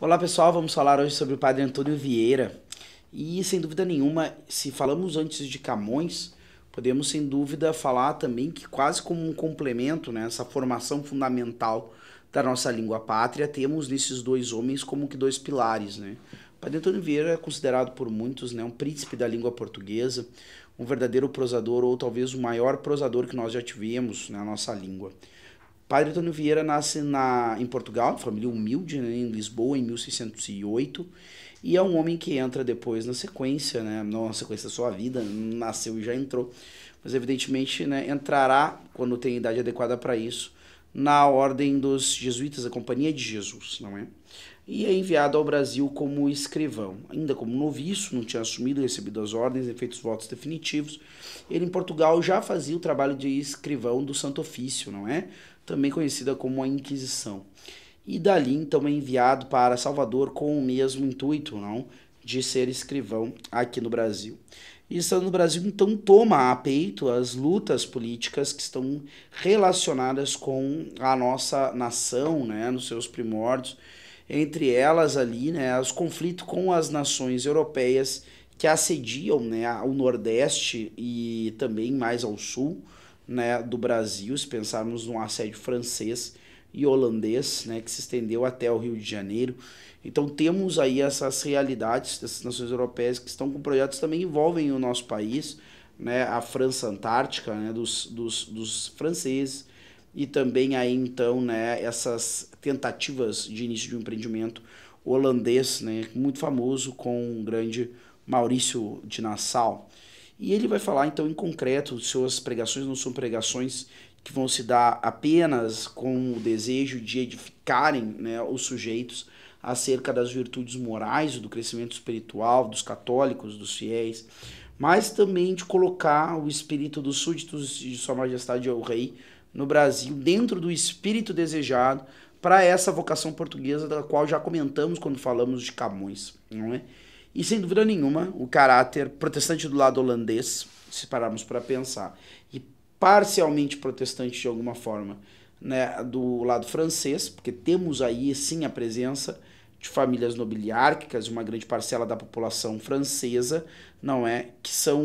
Olá pessoal, vamos falar hoje sobre o Padre Antônio Vieira. E sem dúvida nenhuma, se falamos antes de Camões, podemos sem dúvida falar também que quase como um complemento, né, essa formação fundamental da nossa língua pátria, temos nesses dois homens como que dois pilares, né? O Padre Antônio Vieira é considerado por muitos, né, um príncipe da língua portuguesa, um verdadeiro prosador ou talvez o maior prosador que nós já tivemos né, na nossa língua. Padre Antônio Vieira nasce na, em Portugal, família humilde, né, em Lisboa, em 1608, e é um homem que entra depois na sequência, né, não na sequência da sua vida, nasceu e já entrou, mas evidentemente né, entrará quando tem idade adequada para isso na ordem dos jesuítas, a Companhia de Jesus, não é? E é enviado ao Brasil como escrivão. Ainda como noviço, não tinha assumido, recebido as ordens e feito os votos definitivos. Ele em Portugal já fazia o trabalho de escrivão do Santo Ofício, não é? Também conhecida como a Inquisição. E dali então é enviado para Salvador com o mesmo intuito, não? De ser escrivão aqui no Brasil e o no Brasil então toma a peito as lutas políticas que estão relacionadas com a nossa nação, né, nos seus primórdios, entre elas ali, né, os conflitos com as nações europeias que assediam, né, o Nordeste e também mais ao Sul, né, do Brasil, se pensarmos num assédio francês, e holandês, né, que se estendeu até o Rio de Janeiro. Então temos aí essas realidades dessas nações europeias que estão com projetos também envolvem o nosso país, né, a França Antártica, né, dos, dos, dos franceses, e também aí então, né, essas tentativas de início de um empreendimento holandês, né, muito famoso com o grande Maurício de Nassau. E ele vai falar então em concreto, suas pregações não são pregações que vão se dar apenas com o desejo de edificarem né, os sujeitos acerca das virtudes morais, do crescimento espiritual, dos católicos, dos fiéis, mas também de colocar o espírito dos súditos de Sua Majestade o Rei no Brasil dentro do espírito desejado para essa vocação portuguesa da qual já comentamos quando falamos de Camões, não é? E sem dúvida nenhuma, o caráter protestante do lado holandês, se pararmos para pensar, e parcialmente protestante de alguma forma, né, do lado francês, porque temos aí sim a presença de famílias nobiliárquicas, uma grande parcela da população francesa, não é, que são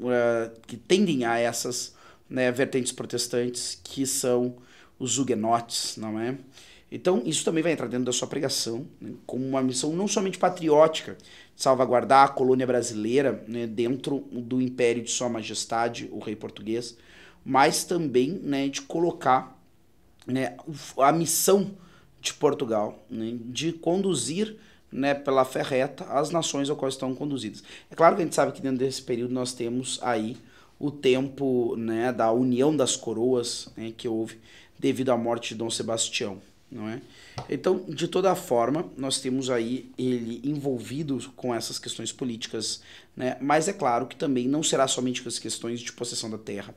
uh, que tendem a essas né, vertentes protestantes que são os huguenotes, não é? Então, isso também vai entrar dentro da sua pregação, né, como uma missão não somente patriótica, de salvaguardar a colônia brasileira né, dentro do império de Sua Majestade, o rei português, mas também né, de colocar né, a missão de Portugal né, de conduzir né, pela fé reta as nações a quais estão conduzidas. É claro que a gente sabe que dentro desse período nós temos aí o tempo né, da união das coroas né, que houve devido à morte de Dom Sebastião. Não é? Então, de toda forma, nós temos aí ele envolvido com essas questões políticas, né? mas é claro que também não será somente com as questões de possessão da terra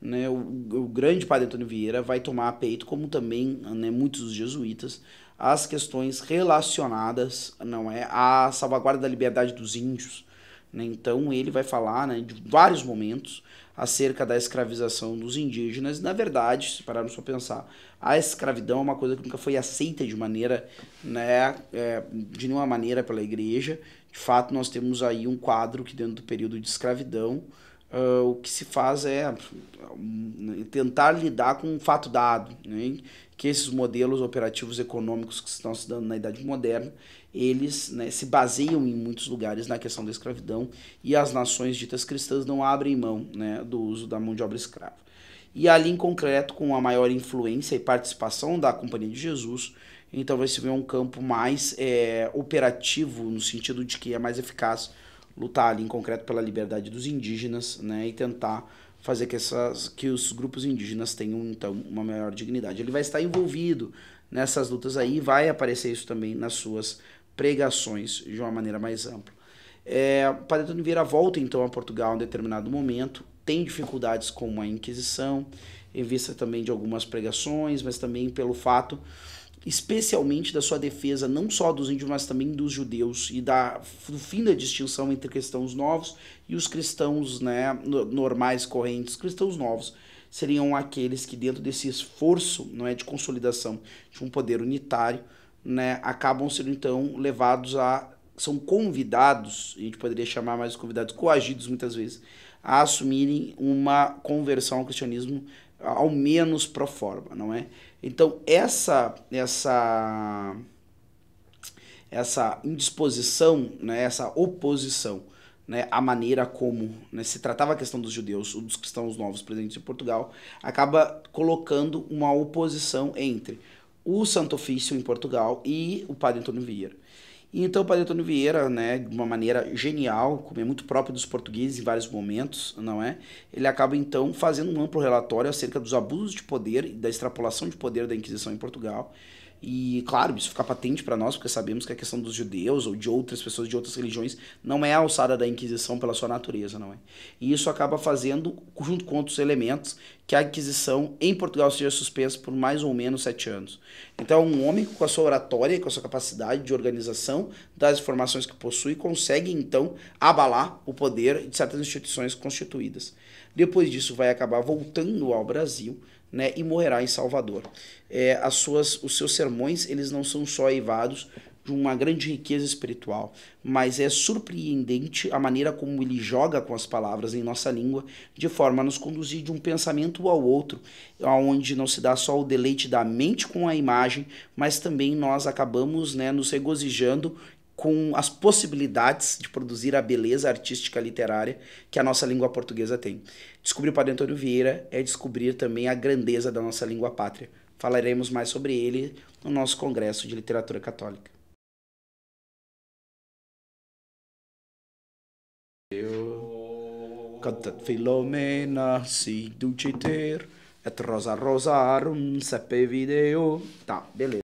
né, o, o, grande padre Antônio Vieira vai tomar a peito, como também né, muitos dos jesuítas, as questões relacionadas não é, à salvaguarda da liberdade dos índios. Né? Então ele vai falar né, de vários momentos acerca da escravização dos indígenas. na verdade, se pararmos para pensar, a escravidão é uma coisa que nunca foi aceita de maneira, né, é, de nenhuma maneira pela igreja. De fato, nós temos aí um quadro que dentro do período de escravidão Uh, o que se faz é hum, tentar lidar com um fato dado, né? que esses modelos operativos econômicos que estão se dando na Idade Moderna, eles né, se baseiam em muitos lugares na questão da escravidão e as nações ditas cristãs não abrem mão né, do uso da mão de obra escrava. E ali em concreto, com a maior influência e participação da Companhia de Jesus, então vai se ver um campo mais é, operativo, no sentido de que é mais eficaz lutar ali em concreto pela liberdade dos indígenas, né, e tentar fazer que, essas, que os grupos indígenas tenham então uma maior dignidade. Ele vai estar envolvido nessas lutas aí, vai aparecer isso também nas suas pregações de uma maneira mais ampla. É, Padre Antônio Vieira volta então a Portugal em determinado momento, tem dificuldades com a Inquisição, em vista também de algumas pregações, mas também pelo fato especialmente da sua defesa não só dos índios, mas também dos judeus e da, do fim da distinção entre cristãos novos e os cristãos né, normais, correntes, cristãos novos seriam aqueles que dentro desse esforço não é de consolidação de um poder unitário né, acabam sendo então levados a são convidados a gente poderia chamar mais convidados coagidos muitas vezes a assumirem uma conversão ao cristianismo ao menos pro forma, não é? Então essa essa essa indisposição, né, essa oposição né, a maneira como né, se tratava a questão dos judeus, dos cristãos novos presentes em Portugal, acaba colocando uma oposição entre o Santo Ofício em Portugal e o Padre Antônio Vieira. Então, o Padre Antônio Vieira, né, de uma maneira genial, como é muito próprio dos portugueses em vários momentos, não é? Ele acaba então fazendo um amplo relatório acerca dos abusos de poder e da extrapolação de poder da Inquisição em Portugal. E, claro, isso fica patente para nós, porque sabemos que a questão dos judeus ou de outras pessoas de outras religiões não é a alçada da Inquisição pela sua natureza, não é? E isso acaba fazendo, junto com outros elementos, que a aquisição em Portugal seja suspensa por mais ou menos sete anos. Então, um homem com a sua oratória e com a sua capacidade de organização das informações que possui consegue, então, abalar o poder de certas instituições constituídas. Depois disso, vai acabar voltando ao Brasil né, e morrerá em Salvador. É, as suas, os seus sermões eles não são só eivados de uma grande riqueza espiritual, mas é surpreendente a maneira como ele joga com as palavras em nossa língua, de forma a nos conduzir de um pensamento ao outro, onde não se dá só o deleite da mente com a imagem, mas também nós acabamos né, nos regozijando com as possibilidades de produzir a beleza artística literária que a nossa língua portuguesa tem. Descobrir o Padre Antônio Vieira é descobrir também a grandeza da nossa língua pátria. Falaremos mais sobre ele no nosso Congresso de Literatura Católica. cantat Filomena si duciter et rosa rosarum sepe video ta bele